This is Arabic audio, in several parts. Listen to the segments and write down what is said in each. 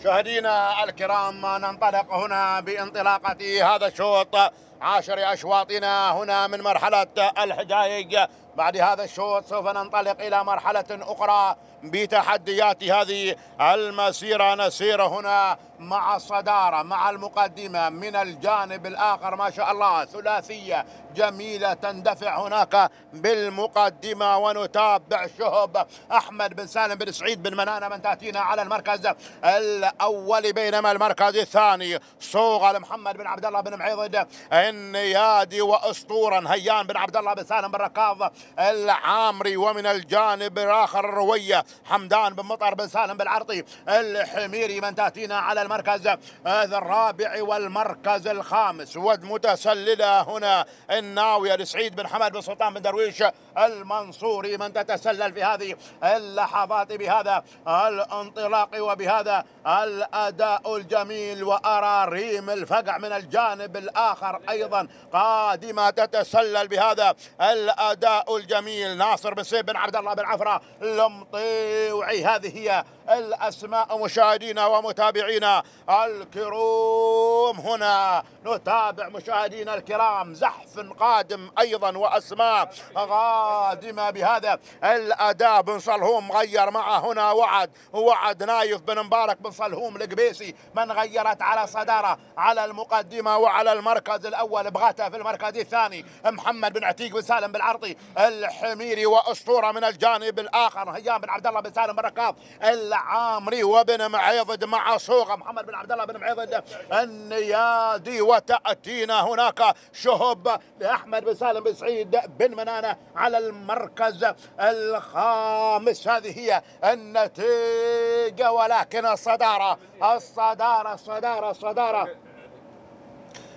مشاهدينا الكرام ننطلق هنا بانطلاقة هذا الشوط عاشر أشواطنا هنا من مرحلة الحجايج بعد هذا الشوط سوف ننطلق إلى مرحلة أخرى بتحديات هذه المسيرة نسير هنا مع الصدارة مع المقدمة من الجانب الآخر ما شاء الله ثلاثية جميلة تندفع هناك بالمقدمة ونتابع شهب أحمد بن سالم بن سعيد بن منانة من تأتينا على المركز الأول بينما المركز الثاني صوغ لمحمد بن عبد الله بن معيضد النيادي وأسطورا هيان بن عبد الله بن سالم بن ركاض العامري ومن الجانب الآخر الروية حمدان بن مطر بن سالم بن الحميري من تأتينا على المركز الرابع والمركز الخامس والمتسللة هنا الناوية لسعيد بن حمد بن سلطان بن درويش المنصوري من تتسلل في هذه اللحظات بهذا الانطلاق وبهذا الأداء الجميل وارى ريم الفقع من الجانب الآخر أيضا قادمة تتسلل بهذا الأداء الجميل ناصر بن سيف بن عبد الله بن عفرة المطيوعي هذه هي الأسماء مشاهدينا ومتابعينا الكروم هنا نتابع مشاهدينا الكرام زحف قادم أيضا وأسماء قادمة بهذا الأداء بن صلهوم غير معه هنا وعد وعد نايف بن مبارك بن صلهوم القبيسي من غيرت على صدارة على المقدمة وعلى المركز الأول بغاته في المركز الثاني محمد بن عتيق بن سالم بالعرضي الحميري وأسطورة من الجانب الآخر هيام بن عبد الله بن سالم بن ركاب عامري وبن معيضد مع صوغ محمد بن عبد الله بن معيضد النيادي وتأتينا هناك شهب لأحمد بن سالم بن سعيد بن منانة على المركز الخامس هذه هي النتيجة ولكن الصدارة الصدارة الصدارة الصدارة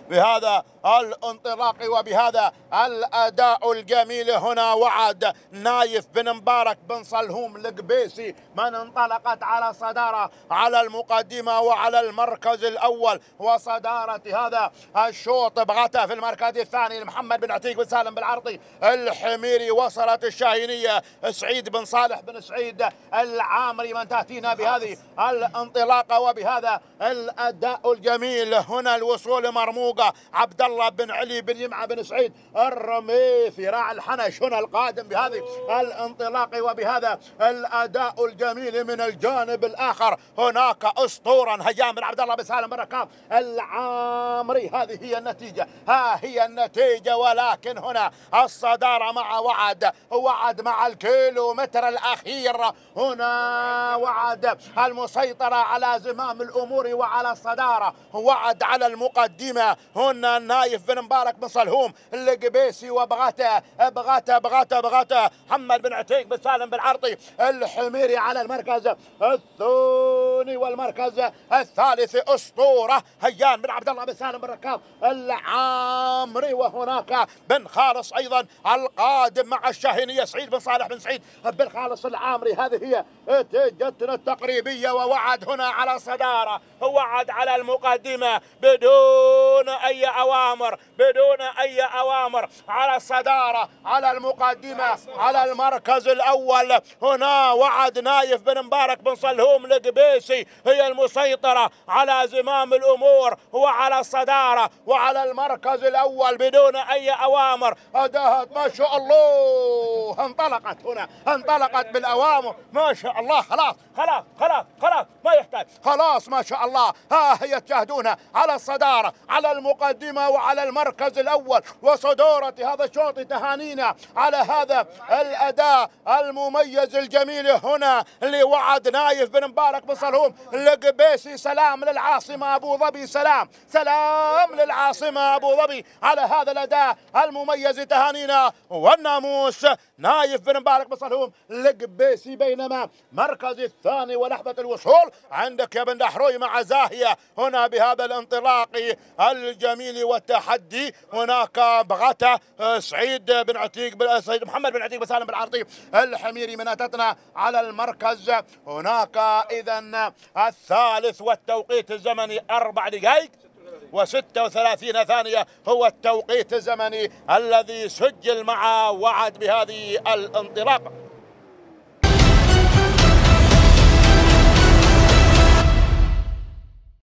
بهذا الانطلاق وبهذا الأداء الجميل هنا وعد نايف بن مبارك بن صلهوم القبيسي من انطلقت على صدارة على المقدمة وعلى المركز الأول وصدارة هذا الشوط بغته في المركز الثاني محمد بن عتيق بن سالم بالعرضي الحميري وصلت الشاهينية سعيد بن صالح بن سعيد العامري من تأتينا بهذه الانطلاقة وبهذا الأداء الجميل هنا الوصول مرموقة عبد الله الله بن علي بن يمعة بن سعيد الرميثي راعي الحنش هنا القادم بهذه الانطلاق وبهذا الأداء الجميل من الجانب الآخر هناك أسطورا هيام بن عبد الله بن سالم بن العامري هذه هي النتيجة ها هي النتيجة ولكن هنا الصدارة مع وعد وعد مع الكيلو متر الأخير هنا وعد المسيطرة على زمام الأمور وعلى الصدارة وعد على المقدمة هنا خايف بن مبارك بن صلهوم القبيسي وبغاته بغاته بغاته بغاته محمد بن عتيق بن سالم بن عرطي الحميري على المركز الثاني التلفزيوني والمركز الثالث أسطورة هيان بن عبد الله بن سالم بن ركاب العامري وهناك بن خالص أيضا القادم مع الشاهينية سعيد بن صالح بن سعيد بن خالص العامري هذه هي نتيجتنا التقريبية ووعد هنا على صدارة وعد على المقدمة بدون أي أوامر بدون أي أوامر على الصدارة على المقدمة على المركز الأول هنا وعد نايف بن مبارك بن صلهوم القبيسي السياسي هي المسيطرة على زمام الأمور وعلى الصدارة وعلى المركز الأول بدون أي أوامر أداها ما شاء الله انطلقت هنا انطلقت بالأوامر ما شاء الله خلاص خلاص خلاص خلاص ما يحتاج خلاص ما شاء الله ها هي تشاهدونها على الصدارة على المقدمة وعلى المركز الأول وصدورة هذا الشوط تهانينا على هذا الأداء المميز الجميل هنا لوعد نايف بن مبارك بصر المرحوم القبيسي سلام للعاصمة أبو ظبي سلام سلام للعاصمة أبو ظبي على هذا الأداء المميز تهانينا والناموس نايف بن مبارك بصلهم القبيسي بينما مركز الثاني ولحظة الوصول عندك يا بن دحروي مع زاهية هنا بهذا الانطلاق الجميل والتحدي هناك بغتة آه، سعيد بن عتيق آه، سعيد محمد بن عتيق بسالم بالعرضي بن الحميري من أتتنا على المركز هناك إذا الثالث والتوقيت الزمني أربع دقائق و36 ثانية هو التوقيت الزمني الذي سجل مع وعد بهذه الانطلاقة